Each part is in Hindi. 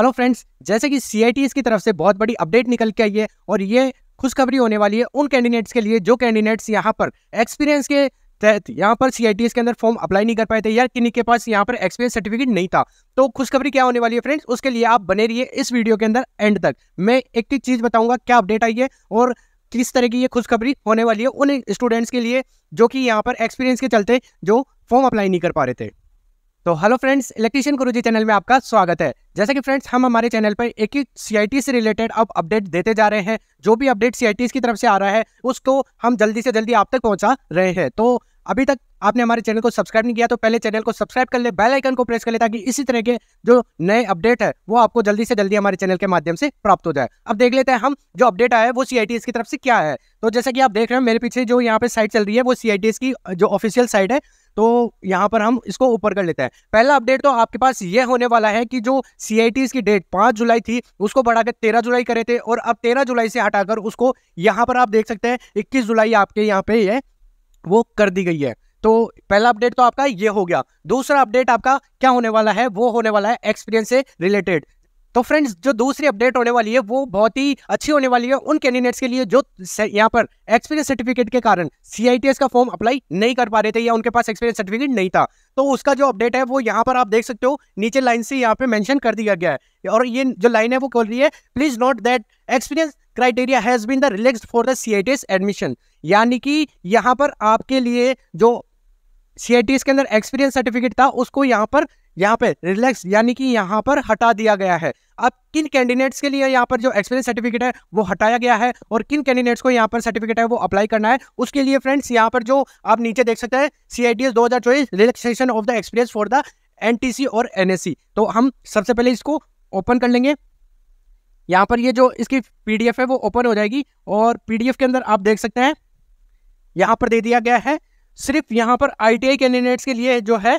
हेलो फ्रेंड्स जैसे कि सी की तरफ से बहुत बड़ी अपडेट निकल के आई है और ये खुशखबरी होने वाली है उन कैंडिडेट्स के लिए जो कैंडिडेट्स यहाँ पर एक्सपीरियंस के तहत यहाँ पर सी के अंदर फॉर्म अप्लाई नहीं कर पाए थे या किन्हीं के पास यहाँ पर एक्सपीरियंस सर्टिफिकेट नहीं था तो खुशखबरी क्या होने वाली है फ्रेंड्स उसके लिए आप बने रहिए इस वीडियो के अंदर एंड तक मैं एक एक चीज़ बताऊंगा क्या अपडेट आई है और किस तरह की ये खुशखबरी होने वाली है उन स्टूडेंट्स के लिए जो कि यहाँ पर एक्सपीरियंस के चलते जो फॉर्म अप्लाई नहीं कर पा रहे थे तो हेलो फ्रेंड्स इलेक्ट्रीशियन गुरुजी चैनल में आपका स्वागत है जैसे कि फ्रेंड्स हम हमारे चैनल पर एक ही सी से रिलेटेड अब अपडेट देते जा रहे हैं जो भी अपडेट सी की तरफ से आ रहा है उसको हम जल्दी से जल्दी आप तक पहुंचा रहे हैं तो अभी तक आपने हमारे चैनल को सब्सक्राइब नहीं किया तो पहले चैनल को सब्सक्राइब कर ले बेल आइकन को प्रेस कर ले ताकि इसी तरह के जो नए अपडेट है वो आपको जल्दी से जल्दी हमारे चैनल के माध्यम से प्राप्त हो जाए अब देख लेते हैं हम जो अपडेट आया है वो सी की तरफ से क्या है तो जैसा कि आप देख रहे हैं मेरे पीछे जो यहाँ पे साइट चल रही है वो सी की जो ऑफिशियल साइट है तो यहाँ पर हम इसको ऊपर कर लेते हैं पहला अपडेट तो आपके पास ये होने वाला है कि जो सी की डेट पांच जुलाई थी उसको बढ़ाकर तेरह जुलाई करे थे और अब तेरह जुलाई से हटाकर उसको यहाँ पर आप देख सकते हैं इक्कीस जुलाई आपके यहाँ पे ये वो कर दी गई है तो पहला अपडेट तो आपका ये हो गया दूसरा अपडेट आपका क्या होने वाला है वो होने वाला है एक्सपीरियंस से रिलेटेड तो फ्रेंड्स जो दूसरी अपडेट होने वाली है वो बहुत ही अच्छी होने वाली है उन कैंडिडेट्स के लिए जो यहाँ पर एक्सपीरियंस सर्टिफिकेट के कारण सी का फॉर्म अप्लाई नहीं कर पा रहे थे या उनके पास एक्सपीरियंस सर्टिफिकेट नहीं था तो उसका जो अपडेट है वो यहाँ पर आप देख सकते हो नीचे लाइन से यहाँ पे मैंशन कर दिया गया है और ये जो लाइन है वो खोल रही है please note that experience criteria has been the relax for the C admission यानी कि यहाँ पर आपके लिए जो सी के अंदर एक्सपीरियंस सर्टिफिकेट था उसको यहाँ पर यहाँ पे रिलैक्स यानी कि यहाँ पर हटा दिया गया है अब किन कैंडिडेट्स के लिए यहाँ पर जो एक्सपीरियंस सर्टिफिकेट है वो हटाया गया है और किन कैंडिडेट्स को यहाँ पर सर्टिफिकेट है वो अप्लाई करना है उसके लिए फ्रेंड्स यहाँ पर जो आप नीचे देख सकते हैं सी आई टी एस दो हज़ार चौबीस relaxation of the experience for the N T C और एन एस सी तो हम सबसे पहले इसको ओपन कर लेंगे यहाँ पर ये जो इसकी पी डी एफ है वो ओपन हो जाएगी और पी डी एफ के अंदर आप देख सकते हैं यहाँ पर दे दिया गया है सिर्फ यहां पर आईटीआई कैंडिडेट्स के लिए जो है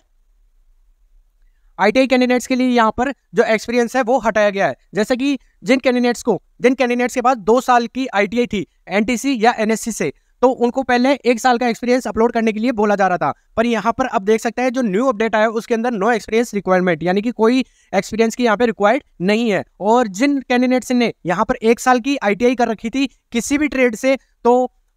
आईटीआई कैंडिडेट्स के लिए यहां पर जो एक्सपीरियंस है वो हटाया गया है जैसे कि जिन कैंडिडेट्स को जिन कैंडिडेट्स के बाद दो साल की आईटीआई थी एनटीसी या एनएससी से तो उनको पहले एक साल का एक्सपीरियंस अपलोड करने के लिए बोला जा रहा था पर यहां पर आप देख सकते हैं जो न्यू अपडेट आया उसके अंदर नो एक्सपीरियंस रिक्वायरमेंट यानी कि कोई एक्सपीरियंस की यहाँ पे रिक्वायर्ड नहीं है और जिन कैंडिडेट्स ने यहाँ पर एक साल की आईटीआई कर रखी थी किसी भी ट्रेड से तो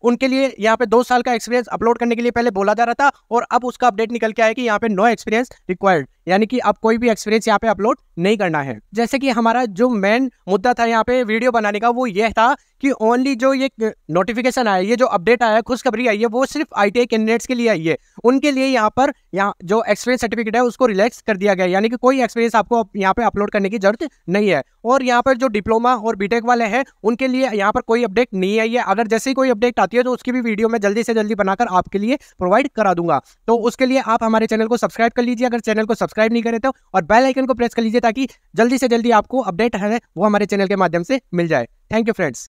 उनके लिए यहाँ पे दो साल का एक्सपीरियंस अपलोड करने के लिए पहले बोला जा रहा था और अब उसका अपडेट निकल के आया कि यहाँ पे नो एक्सपीरियंस रिक्वायर्ड यानी कि आप कोई भी एक्सपीरियंस यहाँ पे अपलोड नहीं करना है जैसे कि हमारा जो मेन मुद्दा था यहाँ पे वीडियो बनाने का वो यह था कि ओनली जो ये नोटिफिकेशन आया ये जो अपडेट आया है खुशखबरी आई है वो सिर्फ आई टी कैंडिडेट्स के लिए आई है उनके लिए यहाँ पर यहाँ जो एक्सपीरियंस सर्टिफिकेट है उसको रिलैक्स कर दिया गया यानी कि कोई एक्सपीरियंस आपको यहाँ पे अपलोड करने की जरूरत नहीं है और यहाँ पर जो डिप्लोमा और बीटेक वाले हैं उनके लिए यहाँ पर कोई अपडेट नहीं आई है अगर जैसे ही कोई अपडेट आती है तो उसकी भी वीडियो मैं जल्दी से जल्दी बनाकर आपके लिए प्रोवाइड करा दूंगा तो उसके लिए आप हमारे चैनल को सब्सक्राइब कर लीजिए अगर चैनल को सब्सक्राइब सब्सक्राइब नहीं करे तो और बेल आइकन को प्रेस कर लीजिए ताकि जल्दी से जल्दी आपको अपडेट है वो हमारे चैनल के माध्यम से मिल जाए थैंक यू फ्रेंड्स